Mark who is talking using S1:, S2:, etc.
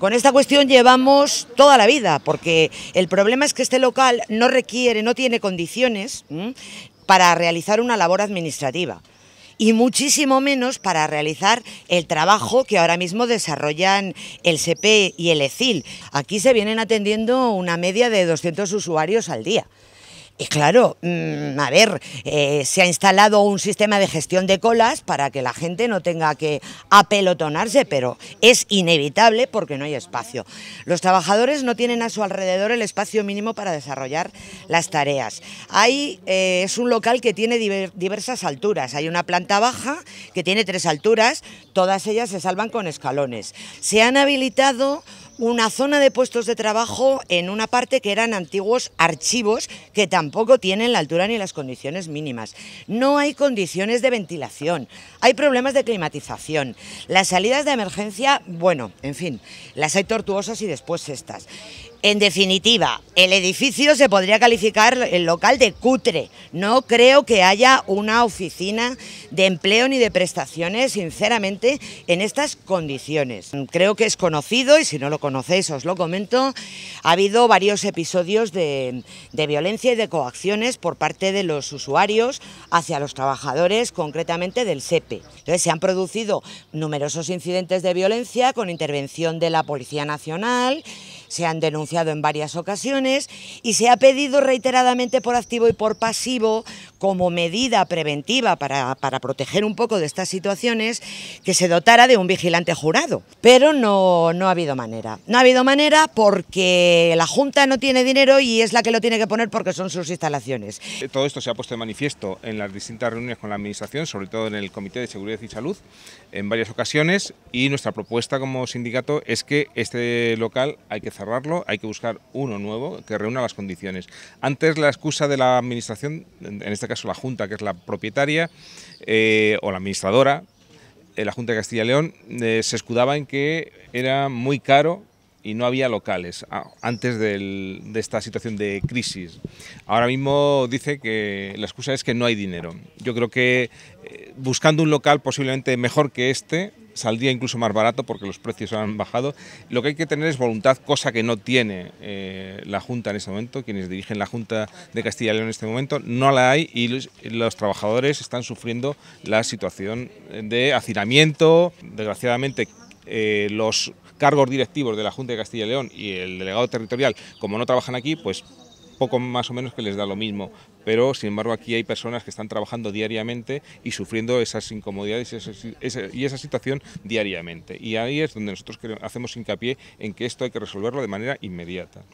S1: Con esta cuestión llevamos toda la vida, porque el problema es que este local no requiere, no tiene condiciones para realizar una labor administrativa y muchísimo menos para realizar el trabajo que ahora mismo desarrollan el CP y el ECIL. Aquí se vienen atendiendo una media de 200 usuarios al día. Y claro, mm, a ver, eh, se ha instalado un sistema de gestión de colas para que la gente no tenga que apelotonarse, pero es inevitable porque no hay espacio. Los trabajadores no tienen a su alrededor el espacio mínimo para desarrollar las tareas. Hay, eh, es un local que tiene diversas alturas. Hay una planta baja que tiene tres alturas, todas ellas se salvan con escalones. Se han habilitado una zona de puestos de trabajo en una parte que eran antiguos archivos que tampoco tienen la altura ni las condiciones mínimas. No hay condiciones de ventilación, hay problemas de climatización. Las salidas de emergencia, bueno, en fin, las hay tortuosas y después estas. En definitiva, el edificio se podría calificar el local de cutre. No creo que haya una oficina de empleo ni de prestaciones, sinceramente, en estas condiciones. Creo que es conocido, y si no lo conocéis os lo comento, ha habido varios episodios de, violencia y de coacciones por parte de los usuarios hacia los trabajadores, concretamente del CEPE. Entonces se han producido numerosos incidentes de violencia con intervención de la Policía Nacional, se han denunciado en varias ocasiones y se ha pedido reiteradamente por activo y por pasivo como medida preventiva para, proteger un poco de estas situaciones, que se dotara de un vigilante jurado. Pero no, no ha habido manera. No ha habido manera porque la Junta no tiene dinero y es la que lo tiene que poner porque son sus instalaciones.
S2: Eh, todo esto se ha puesto de manifiesto en las distintas reuniones con la Administración, sobre todo en el Comité de Seguridad y Salud, en varias ocasiones y nuestra propuesta como sindicato es que este local hay que cerrarlo, hay que buscar uno nuevo que reúna las condiciones. Antes la excusa de la Administración, en este caso la Junta, que es la propietaria eh, o la administradora, eh, la Junta de Castilla y León, eh, se escudaba en que era muy caro y no había locales ah, antes de esta situación de crisis. Ahora mismo dice que la excusa es que no hay dinero. Yo creo que buscando un local posiblemente mejor que este, al día incluso más barato porque los precios han bajado. Lo que hay que tener es voluntad, cosa que no tiene eh, la Junta en este momento, quienes dirigen la Junta de Castilla y León en este momento, no la hay y los, trabajadores están sufriendo la situación de hacinamiento. Desgraciadamente, eh, los cargos directivos de la Junta de Castilla y León y el delegado territorial, como no trabajan aquí, pues poco más o menos que les da lo mismo, pero sin embargo aquí hay personas que están trabajando diariamente y sufriendo esas incomodidades y esa, situación diariamente. Y ahí es donde nosotros hacemos hincapié en que esto hay que resolverlo de manera inmediata.